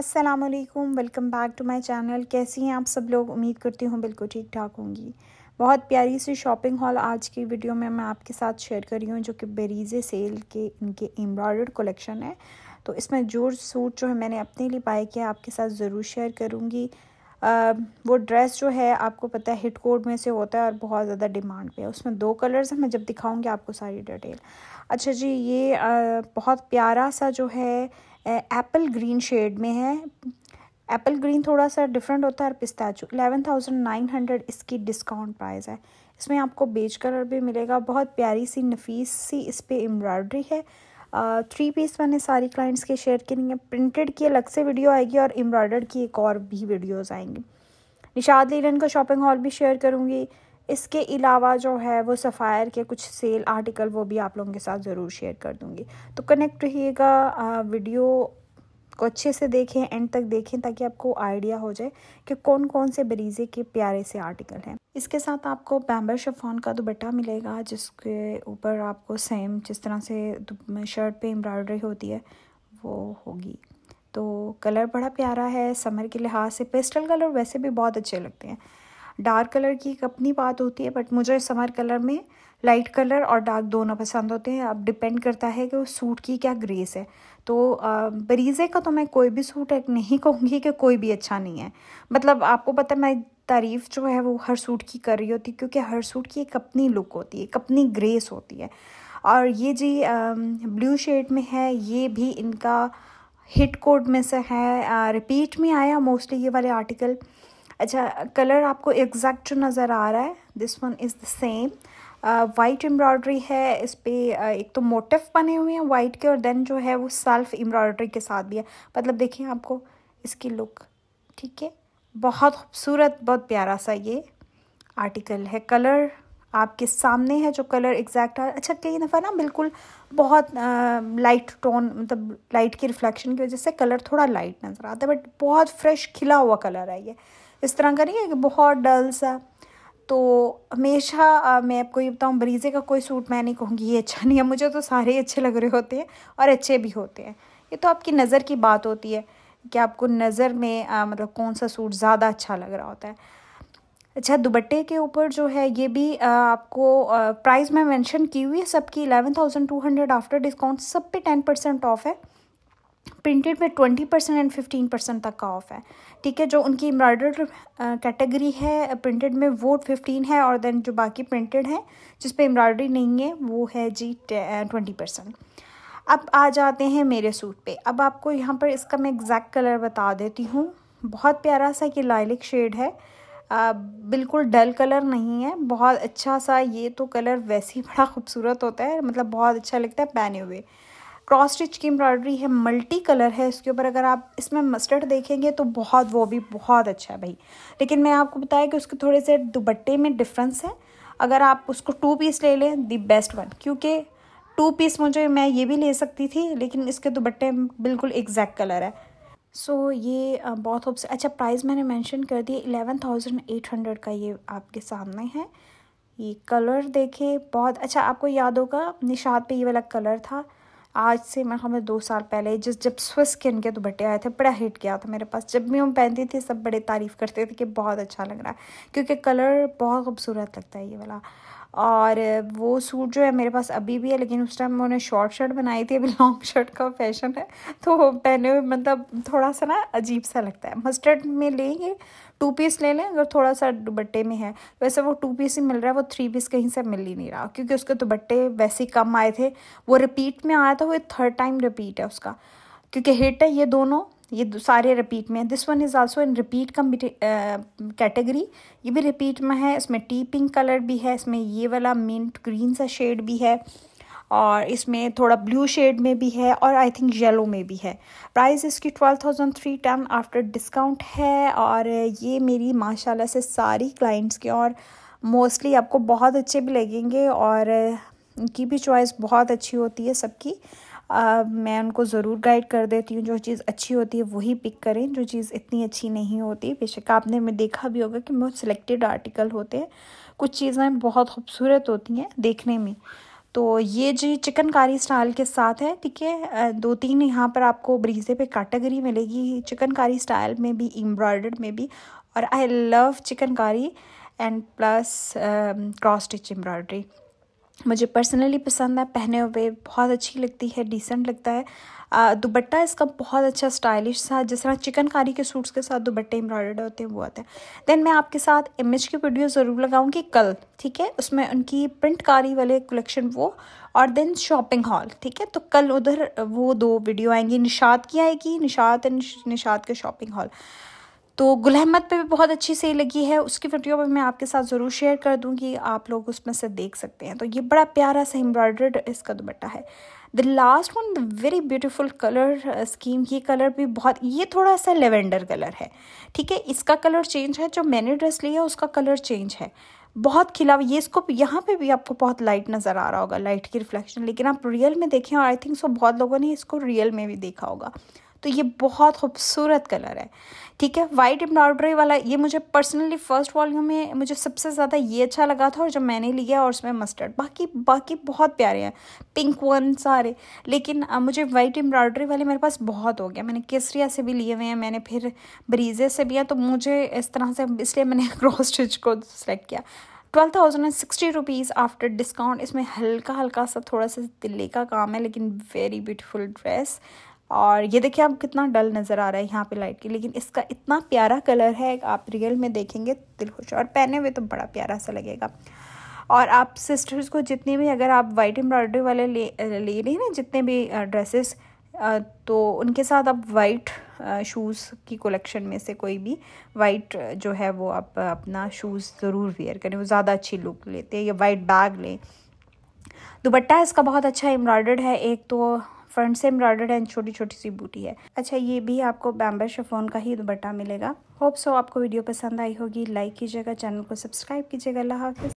Aslam welcome back to my channel कैसी हैं आप सब लोग उम्मीद करती हूँ बिल्कुल ठीक ठाक होंगी बहुत प्यारी सी शॉपिंग हॉल आज की वीडियो में मैं आपके साथ शेयर कर रही हूँ जो कि बेरीज़े सेल के इनके एम्ब्रॉयड कलेक्शन है तो इसमें जो सूट जो है मैंने अपने लिए पाए किया आपके साथ ज़रूर शेयर करूँगी वो ड्रेस जो है आपको पता है हिट कोड में से होता है और बहुत ज़्यादा डिमांड पे है उसमें दो कलर्स हैं मैं जब दिखाऊँगी आपको सारी डिटेल अच्छा जी ये आ, बहुत प्यारा सा जो है एप्पल ग्रीन शेड में है एप्पल ग्रीन थोड़ा सा डिफरेंट होता है और pistachio eleven thousand nine hundred इसकी डिस्काउंट प्राइस है इसमें आपको बेज कलर भी मिलेगा बहुत प्यारी सी नफीस सी इस पर एम्ब्रॉयड्री है थ्री पीस मैंने सारी क्लाइंट्स के शेयर की नहीं है प्रिंटेड की अलग से वीडियो आएगी और एम्ब्रॉयडर्ड की एक और भी वीडियोज़ आएंगी निशाद लीलन का शॉपिंग हॉल भी शेयर करूँगी इसके अलावा जो है वो सफ़ायर के कुछ सेल आर्टिकल वो भी आप लोगों के साथ ज़रूर शेयर कर दूँगी तो कनेक्ट रहिएगा वीडियो को अच्छे से देखें एंड तक देखें ताकि आपको आइडिया हो जाए कि कौन कौन से बरीज़े के प्यारे से आर्टिकल हैं इसके साथ आपको पैम्बर शफॉन का दुपट्टा मिलेगा जिसके ऊपर आपको सेम जिस तरह से शर्ट पे एम्ब्रॉयडरी होती है वो होगी तो कलर बड़ा प्यारा है समर के लिहाज से पेस्टल कलर वैसे भी बहुत अच्छे लगते हैं डार्क कलर की एक अपनी बात होती है बट मुझे समर कलर में लाइट कलर और डार्क दोनों पसंद होते हैं अब डिपेंड करता है कि उस सूट की क्या ग्रेस है तो बरीज़े का तो मैं कोई भी सूट नहीं कहूँगी कि कोई भी अच्छा नहीं है मतलब आपको पता है मैं तारीफ़ जो है वो हर सूट की कर रही होती क्योंकि हर सूट की एक अपनी लुक होती है एक अपनी ग्रेस होती है और ये जी ब्लू शेड में है ये भी इनका हिट कोड में से है रिपीट में आया मोस्टली ये वाले आर्टिकल अच्छा कलर आपको एग्जैक्ट नज़र आ रहा है this one is the same white embroidery है इस पर uh, एक तो मोटिफ बने हुए हैं वाइट के और देन जो है वो सेल्फ एम्ब्रॉयड्री के साथ भी है मतलब देखिए आपको इसकी लुक ठीक है बहुत खूबसूरत बहुत प्यारा सा ये आर्टिकल है कलर आपके सामने है जो कलर एग्जैक्ट है अच्छा कई दफ़ा ना बिल्कुल बहुत आ, लाइट टोन मतलब लाइट की रिफ्लेक्शन की वजह से कलर थोड़ा लाइट नज़र आता है बट बहुत फ्रेश खिला हुआ कलर है ये इस तरह का नहीं है कि बहुत डल सा तो हमेशा मैं आपको ये बताऊँ ब्रीजे का कोई सूट मैं नहीं कहूँगी ये अच्छा नहीं है मुझे तो सारे अच्छे लग रहे होते हैं और अच्छे भी होते हैं ये तो आपकी नज़र की बात होती है कि आपको नज़र में आ, मतलब कौन सा सूट ज़्यादा अच्छा लग रहा होता है अच्छा दुबट्टे के ऊपर जो है ये भी आ, आपको प्राइस मैं मेंशन की हुई है सबकी eleven thousand two hundred after discount सब पे टेन परसेंट ऑफ है प्रिंटेड में twenty percent and fifteen percent तक का ऑफ है ठीक है जो उनकी एम्ब्रॉयडर कैटेगरी है प्रिंटेड में वो फिफ्टीन है और देन जो बाकी प्रिंटेड है जिस पे एम्ब्रॉयडरी नहीं है वो है जी ट्वेंटी परसेंट अब आ जाते हैं मेरे सूट पे अब आपको यहाँ पर इसका मैं एग्जैक्ट कलर बता देती हूँ बहुत प्यारा सा ये लाइलिक शेड है आ, बिल्कुल डल कलर नहीं है बहुत अच्छा सा ये तो कलर वैसे ही बड़ा खूबसूरत होता है मतलब बहुत अच्छा लगता है पहने हुए क्रॉस स्टिच की एम्ब्रॉयडरी है मल्टी कलर है इसके ऊपर अगर आप इसमें मस्टर्ड देखेंगे तो बहुत वो भी बहुत अच्छा है भाई लेकिन मैं आपको बताया कि उसके थोड़े से दुपट्टे में डिफरेंस है अगर आप उसको टू पीस ले लें दी बेस्ट वन क्योंकि टू पीस मुझे मैं ये भी ले सकती थी लेकिन इसके दुपट्टे बिल्कुल एग्जैक्ट कलर है सो so, ये बहुत होप अच्छा प्राइस मैंने मेंशन कर दिया एलेवन थाउजेंड एट हंड्रेड का ये आपके सामने है ये कलर देखे बहुत अच्छा आपको याद होगा निशाद पे ये वाला कलर था आज से मैं हमें दो साल पहले जिस जब स्विस के के दुपट्टे आए थे बड़ा हिट गया था मेरे पास जब भी हम पहनती थी सब बड़े तारीफ़ करते थे कि बहुत अच्छा लग रहा है क्योंकि कलर बहुत खूबसूरत लगता है ये वाला और वो सूट जो है मेरे पास अभी भी है लेकिन उस टाइम मैंने शॉर्ट शर्ट बनाई थी अभी लॉन्ग शर्ट का फैशन है तो पहने हुए मतलब थोड़ा सा ना अजीब सा लगता है मस्टर्ड में लेंगे टू पीस ले लें अगर थोड़ा सा दुबट्टे में है वैसे वो टू पीस ही मिल रहा है वो थ्री पीस कहीं से मिल ही नहीं रहा क्योंकि उसके दुबट्टे वैसे ही कम आए थे वो रिपीट में आया था वो थर्ड टाइम रिपीट है उसका क्योंकि हिट है ये दोनों ये सारे रिपीट में this one is also in repeat का कैटेगरी ये भी रिपीट में है इसमें टी पिंक कलर भी है इसमें ये वाला मिंट ग्रीन सा शेड भी है और इसमें थोड़ा ब्लू शेड में भी है और आई थिंक येलो में भी है प्राइस इसकी twelve thousand three ten after discount है और ये मेरी माशाल्लाह से सारी क्लाइंट्स के और मोस्टली आपको बहुत अच्छे भी लगेंगे और इनकी भी चॉइस बहुत अच्छी होती है सबकी मैं उनको ज़रूर गाइड कर देती हूँ जो चीज़ अच्छी होती है वही पिक करें जो चीज़ इतनी अच्छी नहीं होती बेशक आपने में देखा भी होगा कि बहुत सिलेक्टेड आर्टिकल होते हैं कुछ चीज़ें बहुत खूबसूरत होती हैं देखने में तो ये जी चिकनकारी स्टाइल के साथ है ठीक है दो तीन यहाँ पर आपको ब्रीजे पे कैटेगरी मिलेगी चिकनकारी स्टाइल में भी एम्ब्रॉयडर्ड में भी और I love chikankari and plus cross stitch embroidery मुझे पर्सनली पसंद है पहने हुए बहुत अच्छी लगती है डिसेंट लगता है दुबट्टा इसका बहुत अच्छा स्टाइलिश सा जिस तरह चिकनकारी के सूट्स के साथ दुबट्टे एम्ब्रॉयडर्ड होते हैं वो आते हैं देन मैं आपके साथ इमेज की वीडियो ज़रूर लगाऊंगी कल ठीक है उसमें उनकी प्रिंटकारी वाले कलेक्शन वो और देन शॉपिंग हॉल ठीक है तो कल उधर वो दो वीडियो आएंगी निशात की आएगी निशात एंड निशात के शॉपिंग हॉल तो गुल अहमद पर भी बहुत अच्छी सेल लगी है उसकी वीडियो भी मैं आपके साथ ज़रूर शेयर कर दूँगी आप लोग उसमें से देख सकते हैं तो ये बड़ा प्यारा सा एम्ब्रॉयडर्ड इसका दुपट्टा है the last one the very beautiful colour scheme ये कलर भी बहुत ये थोड़ा सा लेवेंडर कलर है ठीक है इसका कलर चेंज है जो मैंने ड्रेस लिया उसका कलर चेंज है बहुत खिला ये इसको यहाँ पे भी आपको बहुत लाइट नज़र आ रहा होगा लाइट की रिफ्लेक्शन लेकिन आप रियल में देखें और आई थिंक सो बहुत लोगों ने इसको रियल में भी देखा होगा तो ये बहुत खूबसूरत कलर है ठीक है वाइट एम्ब्रॉयड्री वाला ये मुझे पर्सनली फर्स्ट वॉल्यूम में मुझे सबसे ज़्यादा ये अच्छा लगा था और जब मैंने लिया और उसमें मस्टर्ड बाकी बाकी बहुत प्यारे हैं पिंक वन सारे लेकिन आ, मुझे वाइट एम्ब्रॉयड्री वाले मेरे पास बहुत हो गया मैंने केसरिया से भी लिए हुए हैं मैंने फिर ब्रीजे से भी हैं तो मुझे इस तरह से इसलिए मैंने क्रॉस स्टिच को सेलेक्ट किया twelve thousand and sixty rupees after discount इसमें हल्का हल्का सा थोड़ा सा दिल्ली का काम है लेकिन वेरी ब्यूटीफुल ड्रेस और ये देखिए आप कितना डल नज़र आ रहा है यहाँ पे लाइट की लेकिन इसका इतना प्यारा कलर है आप रियल में देखेंगे दिल खुश और पहने हुए तो बड़ा प्यारा सा लगेगा और आप सिस्टर्स को जितनी भी अगर आप वाइट एम्ब्रॉयडरी वाले ले ले रहे हैं ना जितने भी ड्रेसेस तो उनके साथ आप वाइट शूज़ की कलेक्शन में से कोई भी वाइट जो है वो आप अपना शूज़ ज़रूर वेयर करें वो ज़्यादा अच्छी लुक लेते हैं या वाइट बैग लें दुपट्टा इसका बहुत अच्छा एम्ब्रॉयडर्ड है एक तो फ्रंट से एम्ब्रॉयडर्ड एंड छोटी छोटी सी बूटी है अच्छा ये भी आपको बैम्बर शफोन का ही दुपट्टा मिलेगा होप सो आपको वीडियो पसंद आई होगी लाइक कीजिएगा चैनल को सब्सक्राइब कीजिएगा अल्लाह हाफिज़